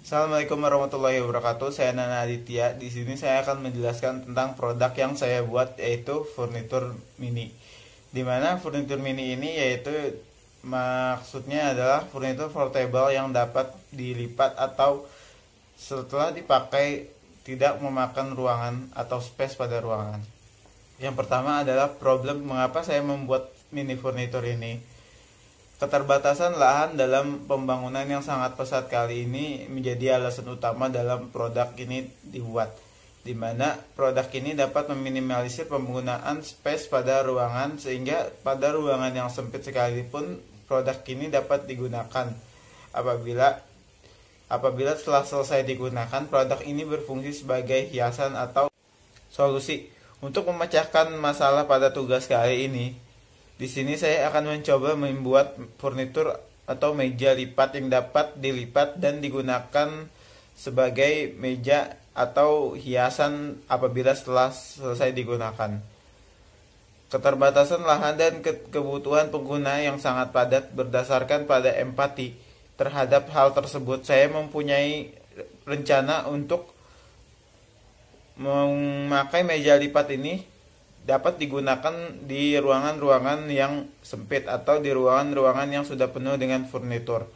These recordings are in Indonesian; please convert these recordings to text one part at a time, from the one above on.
Assalamualaikum warahmatullahi wabarakatuh. Saya Nana Aditya. Di sini saya akan menjelaskan tentang produk yang saya buat yaitu furnitur mini. Dimana furnitur mini ini yaitu maksudnya adalah furnitur portable yang dapat dilipat atau setelah dipakai tidak memakan ruangan atau space pada ruangan. Yang pertama adalah problem mengapa saya membuat mini furnitur ini Keterbatasan lahan dalam pembangunan yang sangat pesat kali ini menjadi alasan utama dalam produk ini dibuat, di mana produk ini dapat meminimalisir penggunaan space pada ruangan sehingga pada ruangan yang sempit sekalipun produk ini dapat digunakan apabila apabila setelah selesai digunakan produk ini berfungsi sebagai hiasan atau solusi untuk memecahkan masalah pada tugas kali ini di sini saya akan mencoba membuat furnitur atau meja lipat yang dapat dilipat dan digunakan sebagai meja atau hiasan apabila setelah selesai digunakan. Keterbatasan lahan dan kebutuhan pengguna yang sangat padat berdasarkan pada empati terhadap hal tersebut. Saya mempunyai rencana untuk memakai meja lipat ini dapat digunakan di ruangan-ruangan yang sempit atau di ruangan-ruangan yang sudah penuh dengan furnitur.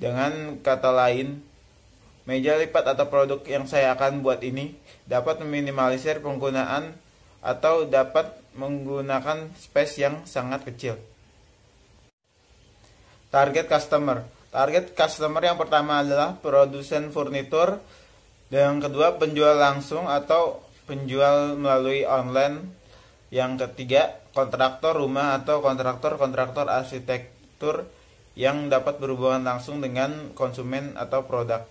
Dengan kata lain, meja lipat atau produk yang saya akan buat ini dapat meminimalisir penggunaan atau dapat menggunakan space yang sangat kecil. Target customer. Target customer yang pertama adalah produsen furnitur, dan yang kedua penjual langsung atau penjual melalui online yang ketiga, kontraktor rumah atau kontraktor-kontraktor arsitektur yang dapat berhubungan langsung dengan konsumen atau produk.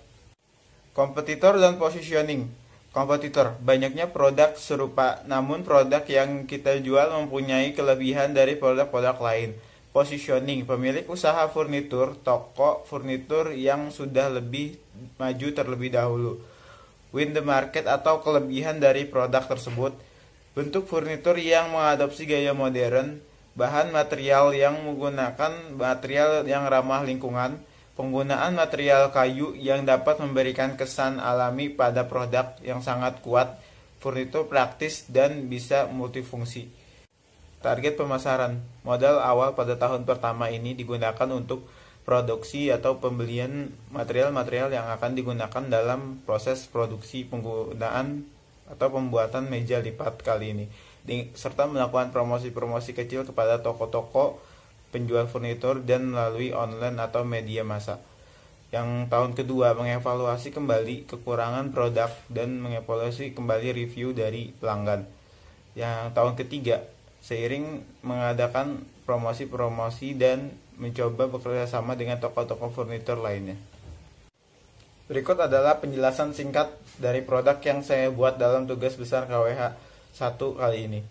Kompetitor dan positioning. Kompetitor, banyaknya produk serupa, namun produk yang kita jual mempunyai kelebihan dari produk-produk lain. Positioning, pemilik usaha furnitur, toko furnitur yang sudah lebih maju terlebih dahulu. Win the market atau kelebihan dari produk tersebut Bentuk furnitur yang mengadopsi gaya modern, bahan material yang menggunakan material yang ramah lingkungan, penggunaan material kayu yang dapat memberikan kesan alami pada produk yang sangat kuat, furnitur praktis dan bisa multifungsi. Target pemasaran modal awal pada tahun pertama ini digunakan untuk produksi atau pembelian material-material yang akan digunakan dalam proses produksi penggunaan atau pembuatan meja lipat kali ini serta melakukan promosi-promosi kecil kepada toko-toko penjual furnitur dan melalui online atau media massa. Yang tahun kedua mengevaluasi kembali kekurangan produk dan mengevaluasi kembali review dari pelanggan. Yang tahun ketiga seiring mengadakan promosi-promosi dan mencoba bekerja sama dengan toko-toko furnitur lainnya. Berikut adalah penjelasan singkat dari produk yang saya buat dalam tugas besar KWH 1 kali ini.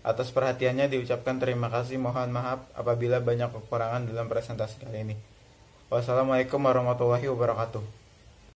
Atas perhatiannya diucapkan terima kasih mohon maaf apabila banyak kekurangan dalam presentasi kali ini. Wassalamualaikum warahmatullahi wabarakatuh.